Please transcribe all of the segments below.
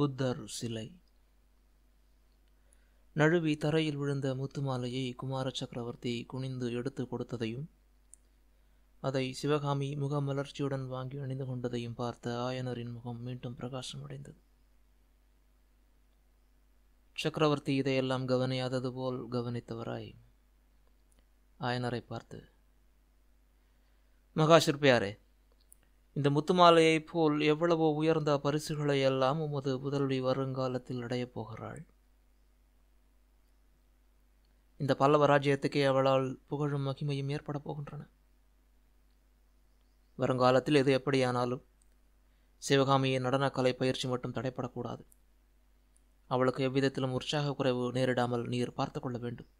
புத்தர் சிலை நழுவி தரையில் விழுந்த முத்துமாலையை குமார சக்கரவர்த்தி குனிந்து எடுத்து கொடுத்ததையும் அதை சிவகாமி முகமலர்ச்சியுடன் மலர்ச்சியுடன் வாங்கி அணிந்து கொண்டதையும் பார்த்த ஆயனரின் முகம் மீண்டும் பிரகாசமடைந்தது சக்கரவர்த்தி இதையெல்லாம் கவனியாதது போல் கவனித்தவராய் ஆயனரை பார்த்து மகா இந்த முத்துமாலையைப் போல் எவ்வளவோ உயர்ந்த பரிசுகளை எல்லாம் உமது புதல்வி வருங்காலத்தில் அடையப் போகிறாள் இந்த பல்லவ ராஜ்யத்துக்கே அவளால் புகழும் மகிமையும் ஏற்பட போகின்றன வருங்காலத்தில் எது எப்படியானாலும் சிவகாமியின் நடனக்கலை பயிற்சி மட்டும் தடைப்படக்கூடாது அவளுக்கு எவ்விதத்திலும் உற்சாக குறைவு நேரிடாமல் நீர் பார்த்து கொள்ள வேண்டும்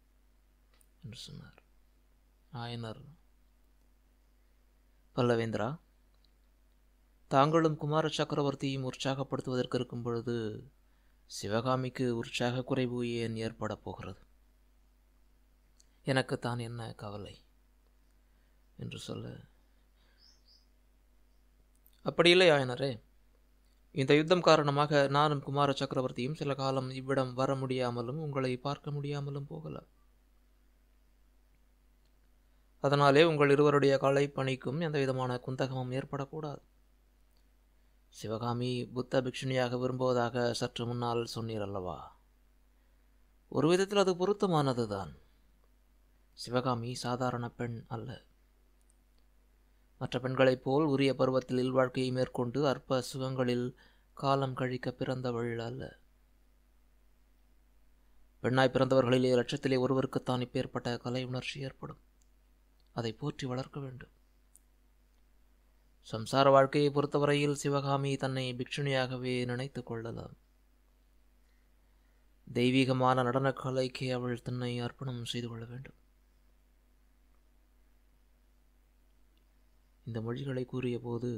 என்று சொன்னார் ஆயனர் பல்லவேந்திரா தாங்களும் குமார சக்கரவர்த்தியும் உற்சாகப்படுத்துவதற்கு இருக்கும் பொழுது சிவகாமிக்கு உற்சாக குறைவு ஏன் ஏற்பட போகிறது எனக்கு தான் என்ன கவலை என்று சொல்ல அப்படி இல்லை ஆயனரே இந்த யுத்தம் காரணமாக நானும் குமார சக்கரவர்த்தியும் சில காலம் இவ்விடம் வர முடியாமலும் உங்களை பார்க்க முடியாமலும் போகலாம் அதனாலே உங்கள் இருவருடைய கலை பணிக்கும் எந்த விதமான குந்தகமும் ஏற்படக்கூடாது சிவகாமி புத்த பிக்ஷுனியாக விரும்புவதாக சற்று முன்னால் சொன்னீர் அல்லவா ஒரு விதத்தில் அது பொருத்தமானதுதான் சிவகாமி சாதாரண பெண் அல்ல மற்ற பெண்களைப் போல் உரிய பருவத்தில் இல்வாழ்க்கையை மேற்கொண்டு அற்ப சுகங்களில் காலம் கழிக்க பிறந்தவள் அல்ல பெண்ணாய் பிறந்தவர்களிலே லட்சத்திலே ஒருவருக்குத்தான் இப்பேற்பட்ட கலை உணர்ச்சி ஏற்படும் அதை போற்றி வளர்க்க வேண்டும் சம்சார வாழ்க்கையை பொறுத்தவரையில் சிவகாமி தன்னை பிக்ஷுணியாகவே நினைத்து கொள்ளலாம் தெய்வீகமான நடனக்கலைக்கு அவள் தன்னை அர்ப்பணம் செய்து கொள்ள வேண்டும் இந்த மொழிகளை கூறிய போது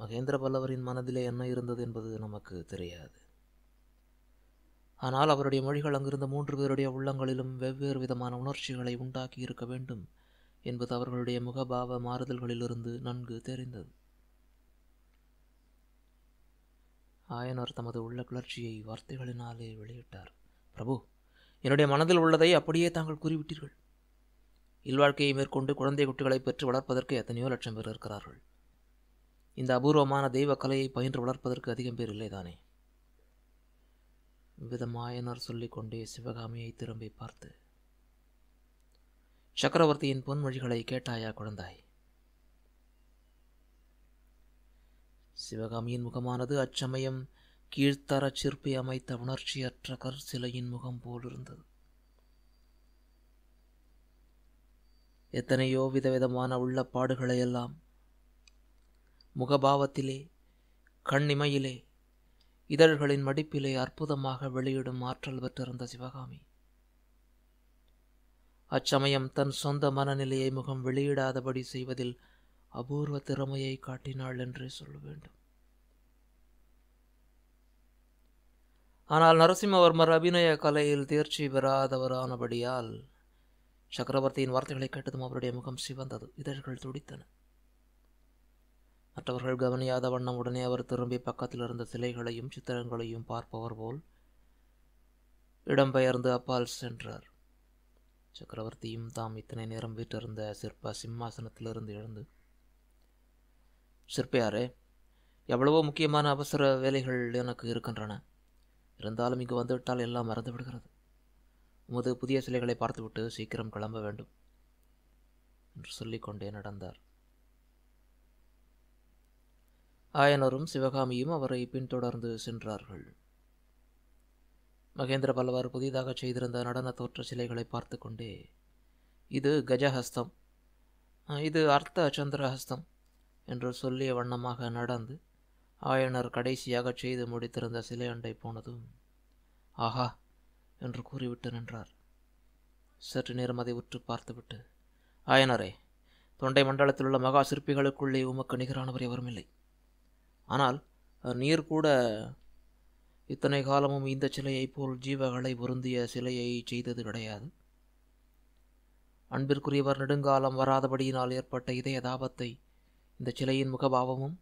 மகேந்திர பல்லவரின் மனதிலே என்ன இருந்தது என்பது நமக்கு தெரியாது ஆனால் அவருடைய மொழிகள் அங்கிருந்த மூன்று பேருடைய உள்ளங்களிலும் வெவ்வேறு விதமான உணர்ச்சிகளை உண்டாக்கி இருக்க வேண்டும் என்பது அவர்களுடைய முகபாவ மாறுதல்களிலிருந்து நன்கு தெரிந்தது ஆயனர் தமது உள்ள கிளர்ச்சியை வார்த்தைகளினாலே வெளியிட்டார் பிரபு என்னுடைய மனதில் உள்ளதை அப்படியே தாங்கள் கூறிவிட்டீர்கள் இல்வாழ்க்கையை மேற்கொண்டு குழந்தை குட்டிகளை பெற்று வளர்ப்பதற்கு எத்தனையோ லட்சம் பேர் இருக்கிறார்கள் இந்த அபூர்வமான தெய்வ கலையை பயின்று வளர்ப்பதற்கு அதிகம் பேர் இல்லைதானே விதமாயனர் சொல்லிக்கொண்டே சிவகாமியை திரும்பி பார்த்து சக்கரவர்த்தியின் பொன்மொழிகளை கேட்டாயா குழந்தாய் சிவகாமியின் முகமானது அச்சமயம் கீழ்த்தர சிற்பி அமைத்த உணர்ச்சியற்ற கர் சிலையின் முகம் போலிருந்தது எத்தனையோ விதவிதமான உள்ள பாடுகளையெல்லாம் முகபாவத்திலே கண்ணிமையிலே இதழ்களின் மடிப்பிலே அற்புதமாக வெளியிடும் ஆற்றல் பெற்றிருந்த சிவகாமி அச்சமயம் தன் சொந்த மனநிலையை முகம் வெளியிடாதபடி செய்வதில் அபூர்வ திறமையை காட்டினாள் என்றே சொல்ல வேண்டும் ஆனால் நரசிம்மவர்மர் அபிநய கலையில் தேர்ச்சி பெறாதவரானபடியால் சக்கரவர்த்தியின் வார்த்தைகளை கேட்டதும் அவருடைய முகம் சிவந்தது இதழ்கள் துடித்தன மற்றவர்கள் கவனியாத வண்ணம் உடனே அவர் திரும்பி பக்கத்தில் இருந்த சிலைகளையும் சித்திரங்களையும் பார்ப்பவர் போல் இடம்பெயர்ந்து அப்பால் சென்றார் சக்கரவர்த்தியும் தாம் இத்தனை நேரம் வீற்றிருந்த சிற்ப சிம்மாசனத்திலிருந்து எழுந்து சிற்பியாரே எவ்வளவோ முக்கியமான அவசர வேலைகள் எனக்கு இருக்கின்றன இருந்தாலும் இங்கு வந்துவிட்டால் எல்லாம் மறந்துவிடுகிறது உமது புதிய சிலைகளை பார்த்துவிட்டு சீக்கிரம் கிளம்ப வேண்டும் என்று சொல்லிக்கொண்டே நடந்தார் ஆயனரும் சிவகாமியும் அவரை பின்தொடர்ந்து சென்றார்கள் மகேந்திர பல்லவர் புதிதாக செய்திருந்த நடன தோற்ற சிலைகளை பார்த்து கொண்டே இது கஜஹஸ்தம் இது அர்த்த சந்திரஹஸ்தம் என்று சொல்லிய வண்ணமாக நடந்து ஆயனர் கடைசியாக செய்து முடித்திருந்த சிலை அண்டை போனதும் ஆஹா என்று கூறிவிட்டு நின்றார் சற்று நேரம் அதை உற்று பார்த்துவிட்டு ஆயனரே தொண்டை மண்டலத்தில் உள்ள மகா சிற்பிகளுக்குள்ளே உமக்கு நிகரானவர் எவரும் இல்லை ஆனால் நீர் கூட இத்தனை காலமும் இந்த சிலையைப் போல் ஜீவகளை பொருந்திய சிலையை செய்தது கிடையாது அன்பிற்குரியவர் நெடுங்காலம் வராதபடியினால் ஏற்பட்ட இதய தாபத்தை இந்த சிலையின் முகபாவமும்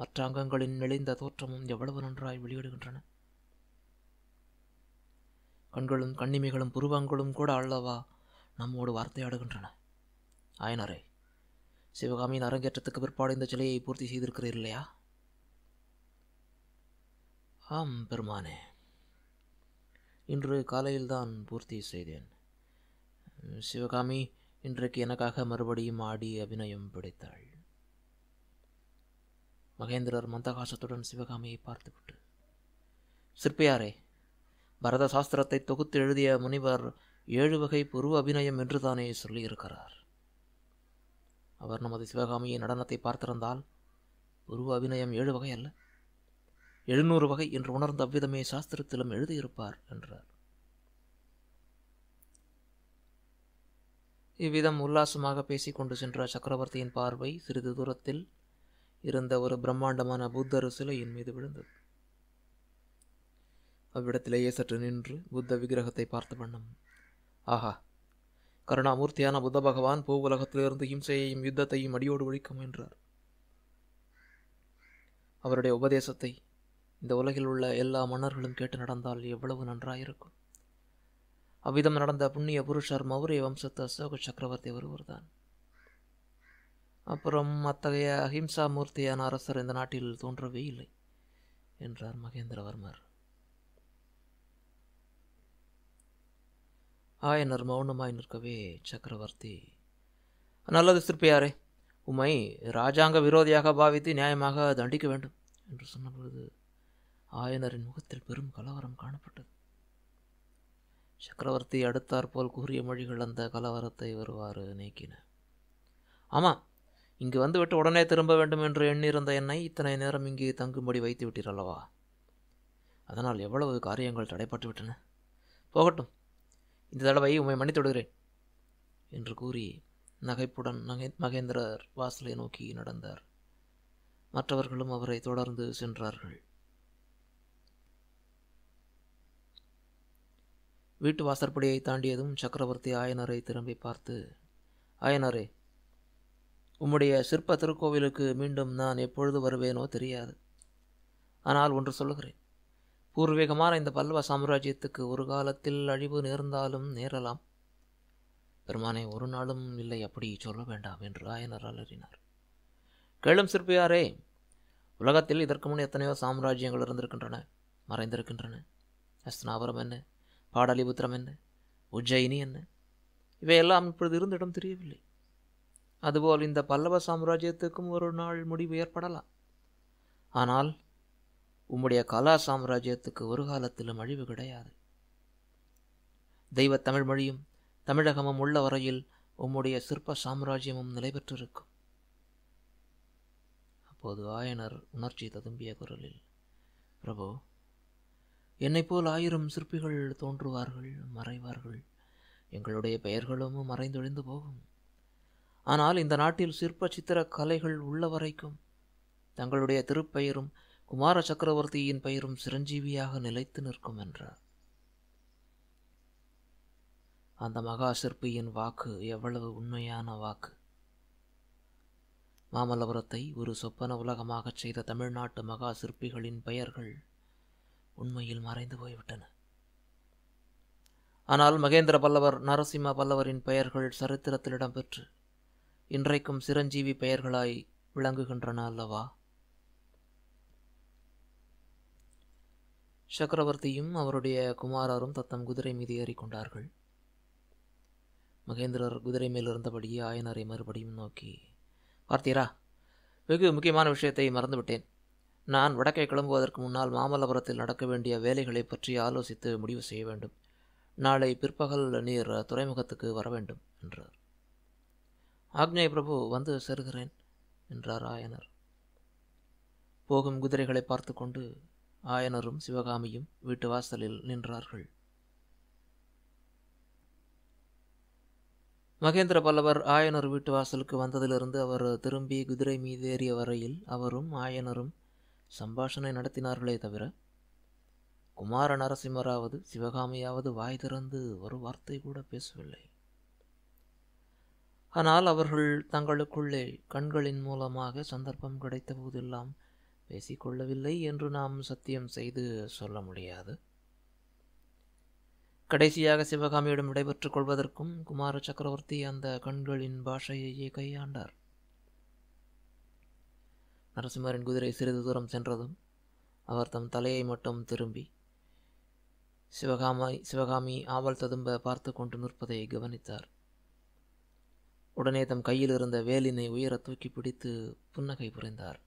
மற்ற அங்கங்களின் நெளிந்த தோற்றமும் எவ்வளவு நன்றாய் வெளியிடுகின்றன கண்களும் கண்ணிமைகளும் புருவங்களும் கூட அல்லவா நம்மோடு வார்த்தையாடுகின்றன ஆயனரே சிவகாமியின் அரங்கேற்றத்துக்கு பிற்பாடு இந்த சிலையை பூர்த்தி செய்திருக்கிறீர் இல்லையா ஆம் பெருமானே இன்று காலையில்தான் பூர்த்தி செய்தேன் சிவகாமி இன்றைக்கு எனக்காக மறுபடியும் ஆடி அபிநயம் பிடித்தாள் மகேந்திரர் மந்தகாசத்துடன் சிவகாமியை பார்த்துவிட்டு சிற்பியாரே பரத சாஸ்திரத்தை தொகுத்து எழுதிய முனிவர் ஏழு வகை புருவ அபிநயம் என்று தானே சொல்லியிருக்கிறார் அவர் நமது சிவகாமியின் நடனத்தை பார்த்திருந்தால் புருவ அபிநயம் ஏழு வகை அல்ல எழுநூறு வகை என்று உணர்ந்த அவ்விதமே சாஸ்திரத்திலும் எழுதியிருப்பார் என்றார் இவ்விதம் உல்லாசமாக பேசிக்கொண்டு சென்ற சக்கரவர்த்தியின் பார்வை சிறிது தூரத்தில் இருந்த ஒரு பிரம்மாண்டமான புத்தர் சிலையின் மீது விழுந்தது அவ்விடத்திலேயே சற்று நின்று புத்த விக்கிரகத்தை பார்த்த வண்ணம் ஆஹா கருணாமூர்த்தியான புத்த பகவான் பூ உலகத்திலிருந்து ஹிம்சையையும் யுத்தத்தையும் அடியோடு ஒழிக்க முயன்றார் அவருடைய உபதேசத்தை இந்த உலகில் உள்ள எல்லா மன்னர்களும் கேட்டு நடந்தால் எவ்வளவு நன்றாயிருக்கும் அவ்விதம் நடந்த புண்ணிய புருஷர் மௌரிய வம்சத்து அசோக சக்கரவர்த்தி ஒருவர்தான் அப்புறம் அத்தகைய அஹிம்சா மூர்த்தியான அரசர் இந்த நாட்டில் தோன்றவே இல்லை என்றார் மகேந்திரவர்மர் ஆயனர் மௌனமாய் நிற்கவே சக்கரவர்த்தி நல்லது சிற்பியாரே உமை ராஜாங்க விரோதியாக பாவித்து நியாயமாக தண்டிக்க வேண்டும் என்று சொன்னபொழுது ஆயனரின் முகத்தில் பெரும் கலவரம் காணப்பட்டது சக்கரவர்த்தி அடுத்தாற்போல் கூறிய மொழிகள் அந்த கலவரத்தை வருவாறு நீக்கின ஆமாம் இங்கு வந்துவிட்டு உடனே திரும்ப வேண்டும் என்று எண்ணியிருந்த என்னை இத்தனை நேரம் இங்கே தங்கும்படி வைத்து விட்டீரல்லவா அதனால் எவ்வளவு காரியங்கள் தடைப்பட்டு விட்டன போகட்டும் இந்த தடவை உண்மை மன்னித்து விடுகிறேன் என்று கூறி நகைப்புடன் நகை மகேந்திரர் வாசலை நோக்கி நடந்தார் மற்றவர்களும் அவரை தொடர்ந்து சென்றார்கள் வீட்டு வாசற்படியை தாண்டியதும் சக்கரவர்த்தி ஆயனரை திரும்பி பார்த்து ஆயனரே உம்முடைய சிற்ப திருக்கோவிலுக்கு மீண்டும் நான் எப்பொழுது வருவேனோ தெரியாது ஆனால் ஒன்று சொல்லுகிறேன் பூர்வீகமான இந்த பல்லவ சாம்ராஜ்யத்துக்கு ஒரு காலத்தில் அழிவு நேர்ந்தாலும் நேரலாம் பெருமானை ஒரு நாளும் இல்லை அப்படி சொல்ல வேண்டாம் என்று ஆயனர் அலறினார் கேளும் சிற்பியாரே உலகத்தில் இதற்கு முன் எத்தனையோ சாம்ராஜ்யங்கள் இருந்திருக்கின்றன மறைந்திருக்கின்றன அஸ்தனாபுரம் என்ன பாடலிபுத்திரம் என்ன உஜ்ஜயினி என்ன இவையெல்லாம் இப்பொழுது இருந்திடம் தெரியவில்லை அதுபோல் இந்த பல்லவ சாம்ராஜ்யத்துக்கும் ஒரு நாள் முடிவு ஏற்படலாம் ஆனால் உம்முடைய கலா சாம்ராஜ்யத்துக்கு ஒரு காலத்திலும் அழிவு கிடையாது தெய்வ தமிழ் மொழியும் தமிழகமும் உள்ள வரையில் உம்முடைய சிற்ப சாம்ராஜ்யமும் நிலை பெற்றிருக்கும் அப்போது ஆயனர் உணர்ச்சி ததும்பிய குரலில் பிரபு போல் ஆயிரம் சிற்பிகள் தோன்றுவார்கள் மறைவார்கள் எங்களுடைய பெயர்களும் மறைந்தொழிந்து போகும் ஆனால் இந்த நாட்டில் சிற்ப சித்திர கலைகள் உள்ள வரைக்கும் தங்களுடைய திருப்பெயரும் குமார சக்கரவர்த்தியின் பெயரும் சிரஞ்சீவியாக நிலைத்து நிற்கும் என்றார் அந்த மகா சிற்பியின் வாக்கு எவ்வளவு உண்மையான வாக்கு மாமல்லபுரத்தை ஒரு சொப்பன உலகமாகச் செய்த தமிழ்நாட்டு மகா சிற்பிகளின் பெயர்கள் உண்மையில் மறைந்து போய்விட்டன ஆனால் மகேந்திர பல்லவர் நரசிம்ம பல்லவரின் பெயர்கள் சரித்திரத்தில் இடம்பெற்று இன்றைக்கும் சிரஞ்சீவி பெயர்களாய் விளங்குகின்றன அல்லவா சக்கரவர்த்தியும் அவருடைய குமாரரும் தத்தம் குதிரை மீது ஏறிக்கொண்டார்கள் மகேந்திரர் குதிரை மேல் இருந்தபடியே ஆயனரை மறுபடியும் நோக்கி பார்த்தீரா வெகு முக்கியமான விஷயத்தை மறந்துவிட்டேன் நான் வடக்கே கிளம்புவதற்கு முன்னால் மாமல்லபுரத்தில் நடக்க வேண்டிய வேலைகளை பற்றி ஆலோசித்து முடிவு செய்ய வேண்டும் நாளை பிற்பகல் நீர் துறைமுகத்துக்கு வர வேண்டும் என்றார் ஆக்னேய பிரபு வந்து செல்கிறேன் என்றார் ஆயனர் போகும் குதிரைகளை பார்த்து கொண்டு ஆயனரும் சிவகாமியும் வீட்டு வாசலில் நின்றார்கள் மகேந்திர பல்லவர் ஆயனர் வீட்டு வாசலுக்கு வந்ததிலிருந்து அவர் திரும்பி குதிரை மீதேறிய வரையில் அவரும் ஆயனரும் சம்பாஷணை நடத்தினார்களே தவிர குமார நரசிம்மராவது சிவகாமியாவது வாய் திறந்து ஒரு வார்த்தை கூட பேசவில்லை ஆனால் அவர்கள் தங்களுக்குள்ளே கண்களின் மூலமாக சந்தர்ப்பம் கிடைத்த போதெல்லாம் பேசிக்கொள்ளவில்லை என்று நாம் சத்தியம் செய்து சொல்ல முடியாது கடைசியாக சிவகாமியிடம் விடைபெற்றுக் கொள்வதற்கும் குமார சக்கரவர்த்தி அந்த கண்களின் பாஷையையே கையாண்டார் நரசிம்மரின் குதிரை சிறிது தூரம் சென்றதும் அவர் தம் தலையை மட்டும் திரும்பி சிவகாமி சிவகாமி ஆவல் ததும்ப பார்த்து கொண்டு நிற்பதை கவனித்தார் உடனே தம் கையில் இருந்த வேலினை உயர தூக்கி பிடித்து புன்னகை புரிந்தார்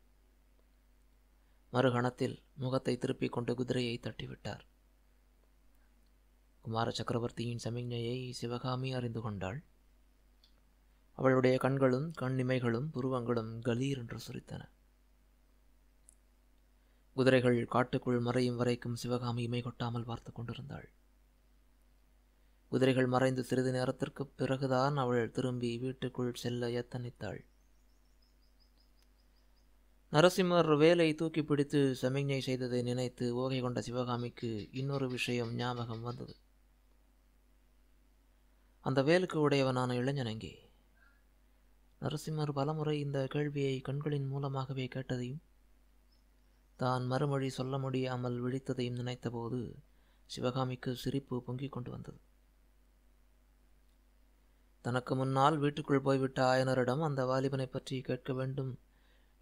மறுகணத்தில் முகத்தை திருப்பிக் கொண்டு குதிரையை தட்டிவிட்டார் குமார சக்கரவர்த்தியின் சமிஞ்ஞையை சிவகாமி அறிந்து கொண்டாள் அவளுடைய கண்களும் கண்ணிமைகளும் புருவங்களும் கலீர் என்று சுரித்தன குதிரைகள் காட்டுக்குள் மறையும் வரைக்கும் சிவகாமி இமை கொட்டாமல் பார்த்து கொண்டிருந்தாள் குதிரைகள் மறைந்து சிறிது நேரத்திற்கு பிறகுதான் அவள் திரும்பி வீட்டுக்குள் செல்ல எத்தனித்தாள் நரசிம்மர் வேலை தூக்கி பிடித்து சமிக்ஞை செய்ததை நினைத்து ஓகை கொண்ட சிவகாமிக்கு இன்னொரு விஷயம் ஞாபகம் வந்தது அந்த வேலுக்கு உடையவனான இளைஞனங்கே நரசிம்மர் பலமுறை இந்த கேள்வியை கண்களின் மூலமாகவே கேட்டதையும் தான் மறுமொழி சொல்ல முடியாமல் விழித்ததையும் நினைத்தபோது சிவகாமிக்கு சிரிப்பு பொங்கிக் கொண்டு வந்தது தனக்கு முன்னால் வீட்டுக்குள் போய்விட்ட ஆயனரிடம் அந்த வாலிபனை பற்றி கேட்க வேண்டும்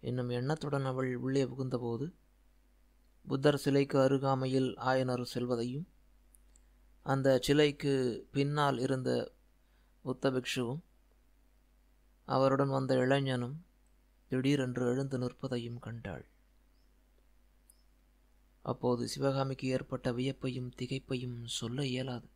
என்னும் எண்ணத்துடன் அவள் உள்ளே புகுந்தபோது புத்தர் சிலைக்கு அருகாமையில் ஆயனர் செல்வதையும் அந்த சிலைக்கு பின்னால் இருந்த புத்த பிக்ஷுவும் அவருடன் வந்த இளைஞனும் திடீரென்று எழுந்து நிற்பதையும் கண்டாள் அப்போது சிவகாமிக்கு ஏற்பட்ட வியப்பையும் திகைப்பையும் சொல்ல இயலாது